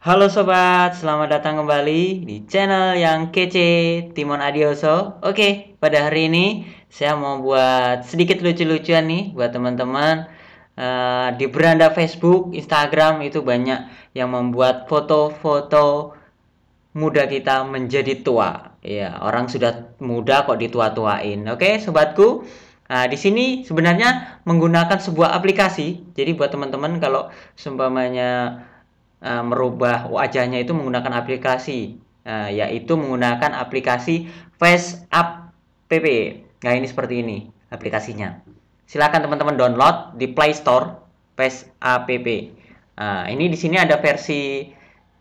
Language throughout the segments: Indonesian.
Halo sobat, selamat datang kembali di channel yang kece Timon Adioso. Oke, pada hari ini saya mau buat sedikit lucu-lucuan nih buat teman-teman uh, di beranda Facebook, Instagram itu banyak yang membuat foto-foto muda kita menjadi tua. Ya, orang sudah muda kok ditua-tuain. Oke, sobatku. Nah, di sini sebenarnya menggunakan sebuah aplikasi. Jadi buat teman-teman kalau seumpamanya Eh, merubah wajahnya itu menggunakan aplikasi uh, yaitu menggunakan aplikasi Face Up PP. Nah, ini seperti ini aplikasinya. Silakan teman-teman download di Play Store FaceApp. Uh, eh, ini di sini ada versi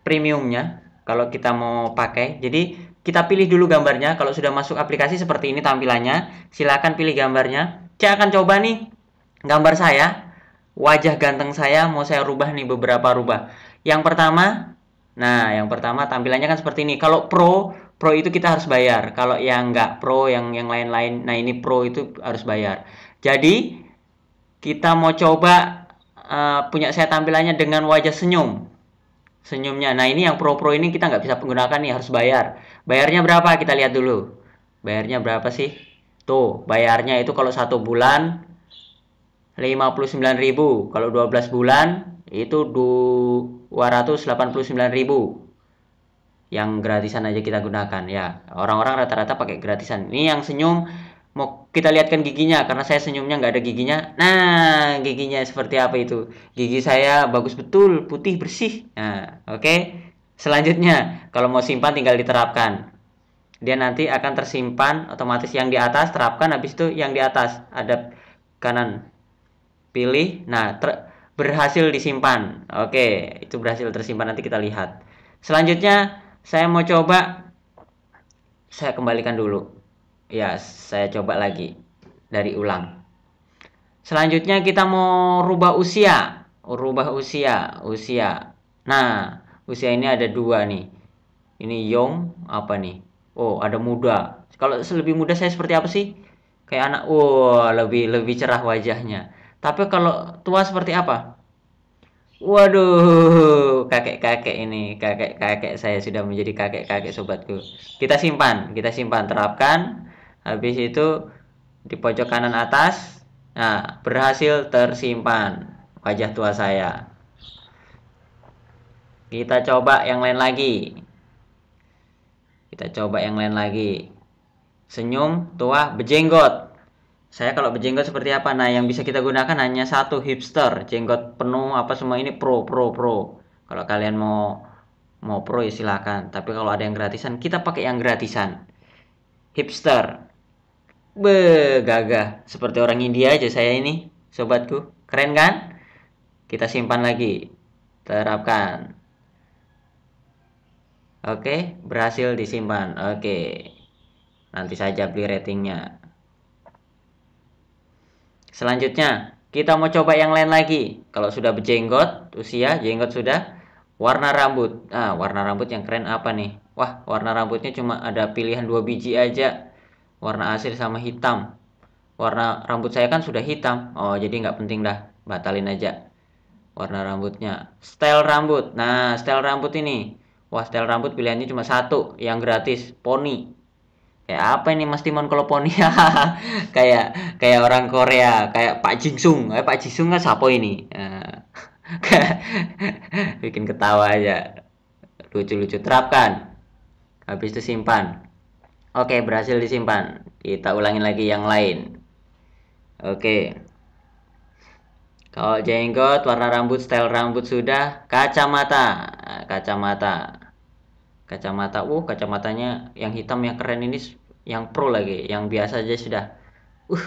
premiumnya kalau kita mau pakai. Jadi kita pilih dulu gambarnya. Kalau sudah masuk aplikasi seperti ini tampilannya, silakan pilih gambarnya. Saya akan coba nih gambar saya, wajah ganteng saya mau saya rubah nih beberapa rubah. Yang pertama, nah yang pertama tampilannya kan seperti ini. Kalau pro, pro itu kita harus bayar. Kalau yang nggak pro, yang yang lain-lain, nah ini pro itu harus bayar. Jadi kita mau coba uh, punya saya tampilannya dengan wajah senyum. Senyumnya. Nah ini yang pro-pro ini kita nggak bisa menggunakan nih, harus bayar. Bayarnya berapa? Kita lihat dulu. Bayarnya berapa sih? Tuh, bayarnya itu kalau satu bulan 59.000, kalau 12 bulan itu 289.000 yang gratisan aja kita gunakan ya orang-orang rata-rata pakai gratisan ini yang senyum mau kita lihatkan giginya karena saya senyumnya nggak ada giginya nah giginya seperti apa itu gigi saya bagus betul putih bersih nah oke okay. selanjutnya kalau mau simpan tinggal diterapkan dia nanti akan tersimpan otomatis yang di atas terapkan habis itu yang di atas ada kanan pilih nah ter berhasil disimpan. Oke, itu berhasil tersimpan nanti kita lihat. Selanjutnya saya mau coba saya kembalikan dulu. Ya, saya coba lagi dari ulang. Selanjutnya kita mau rubah usia, rubah usia, usia. Nah, usia ini ada dua nih. Ini young apa nih? Oh, ada muda. Kalau lebih muda saya seperti apa sih? Kayak anak, wah oh, lebih lebih cerah wajahnya. Tapi kalau tua seperti apa? Waduh, kakek-kakek ini, kakek-kakek saya sudah menjadi kakek-kakek sobatku. Kita simpan, kita simpan, terapkan. Habis itu di pojok kanan atas, nah berhasil tersimpan wajah tua saya. Kita coba yang lain lagi. Kita coba yang lain lagi. Senyum tua berjenggot saya kalau berjenggot seperti apa nah yang bisa kita gunakan hanya satu hipster jenggot penuh apa semua ini pro pro pro kalau kalian mau mau pro ya silakan tapi kalau ada yang gratisan kita pakai yang gratisan hipster begagah seperti orang India aja saya ini sobatku keren kan kita simpan lagi terapkan oke berhasil disimpan oke nanti saja beli ratingnya Selanjutnya, kita mau coba yang lain lagi. Kalau sudah berjenggot, usia jenggot sudah, warna rambut. nah warna rambut yang keren apa nih? Wah, warna rambutnya cuma ada pilihan dua biji aja. Warna asli sama hitam. Warna rambut saya kan sudah hitam. Oh, jadi nggak penting dah. Batalin aja. Warna rambutnya. Style rambut. Nah, style rambut ini. Wah, style rambut pilihannya cuma satu. Yang gratis. pony kayak apa ini Mas Timon poni kayak kayak orang Korea kayak Pak Jingsung eh, Pak Jingsung kan siapa ini eh, bikin ketawa aja lucu-lucu terapkan habis itu simpan oke berhasil disimpan kita ulangin lagi yang lain oke kalau jenggot warna rambut style rambut sudah kacamata kacamata kacamata uh kacamatanya yang hitam yang keren ini yang pro lagi yang biasa aja sudah uh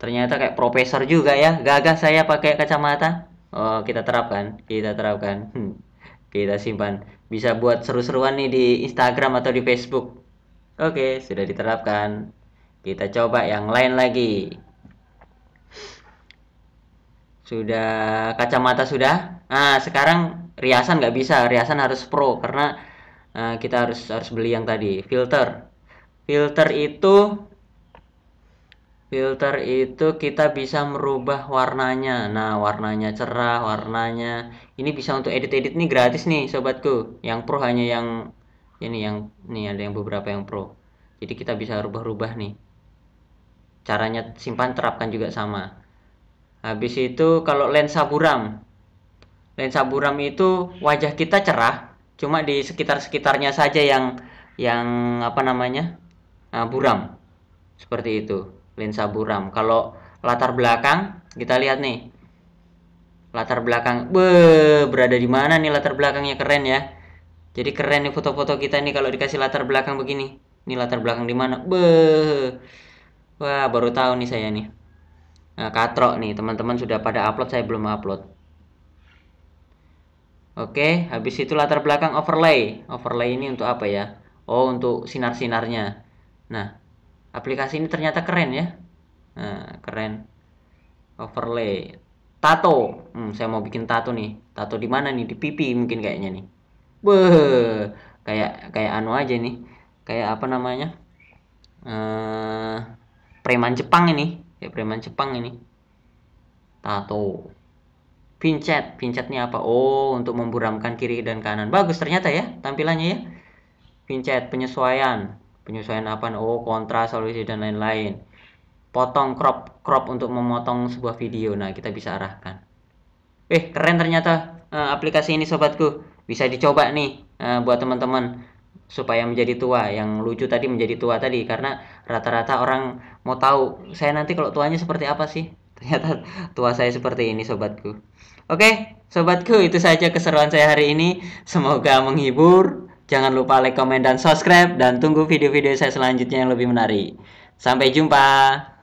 ternyata kayak profesor juga ya gagah saya pakai kacamata oh kita terapkan kita terapkan hmm. kita simpan bisa buat seru-seruan nih di Instagram atau di Facebook oke sudah diterapkan kita coba yang lain lagi sudah kacamata sudah nah sekarang riasan nggak bisa riasan harus pro karena uh, kita harus harus beli yang tadi filter filter itu filter itu kita bisa merubah warnanya nah warnanya cerah warnanya ini bisa untuk edit-edit nih gratis nih sobatku yang pro hanya yang ini yang nih ada yang beberapa yang pro jadi kita bisa rubah-rubah nih caranya simpan terapkan juga sama habis itu kalau lensa buram lensa buram itu wajah kita cerah cuma di sekitar-sekitarnya saja yang yang apa namanya Ah, buram seperti itu lensa buram kalau latar belakang kita lihat nih latar belakang be berada di mana nih latar belakangnya keren ya jadi keren nih foto-foto kita nih kalau dikasih latar belakang begini ini latar belakang di mana be wah baru tahu nih saya nih nah, katrok nih teman-teman sudah pada upload saya belum upload Oke, habis itu latar belakang overlay. Overlay ini untuk apa ya? Oh, untuk sinar-sinarnya. Nah, aplikasi ini ternyata keren ya. Nah, keren. Overlay. Tato. Hmm, saya mau bikin tato nih. Tato di mana nih? Di pipi mungkin kayaknya nih. Beuh, kayak kayak anu aja nih. Kayak apa namanya? Eh, preman Jepang ini. Ya preman Jepang ini. Tato. Pincet, pincetnya apa? Oh, untuk memburamkan kiri dan kanan. Bagus ternyata ya tampilannya ya. Pincet penyesuaian penyesuaian apa oh kontras solusi dan lain-lain potong crop crop untuk memotong sebuah video nah kita bisa arahkan eh keren ternyata uh, aplikasi ini sobatku bisa dicoba nih uh, buat teman-teman supaya menjadi tua yang lucu tadi menjadi tua tadi karena rata-rata orang mau tahu saya nanti kalau tuanya seperti apa sih ternyata tua saya seperti ini sobatku oke sobatku itu saja keseruan saya hari ini semoga menghibur Jangan lupa like, komen, dan subscribe, dan tunggu video-video saya selanjutnya yang lebih menarik. Sampai jumpa!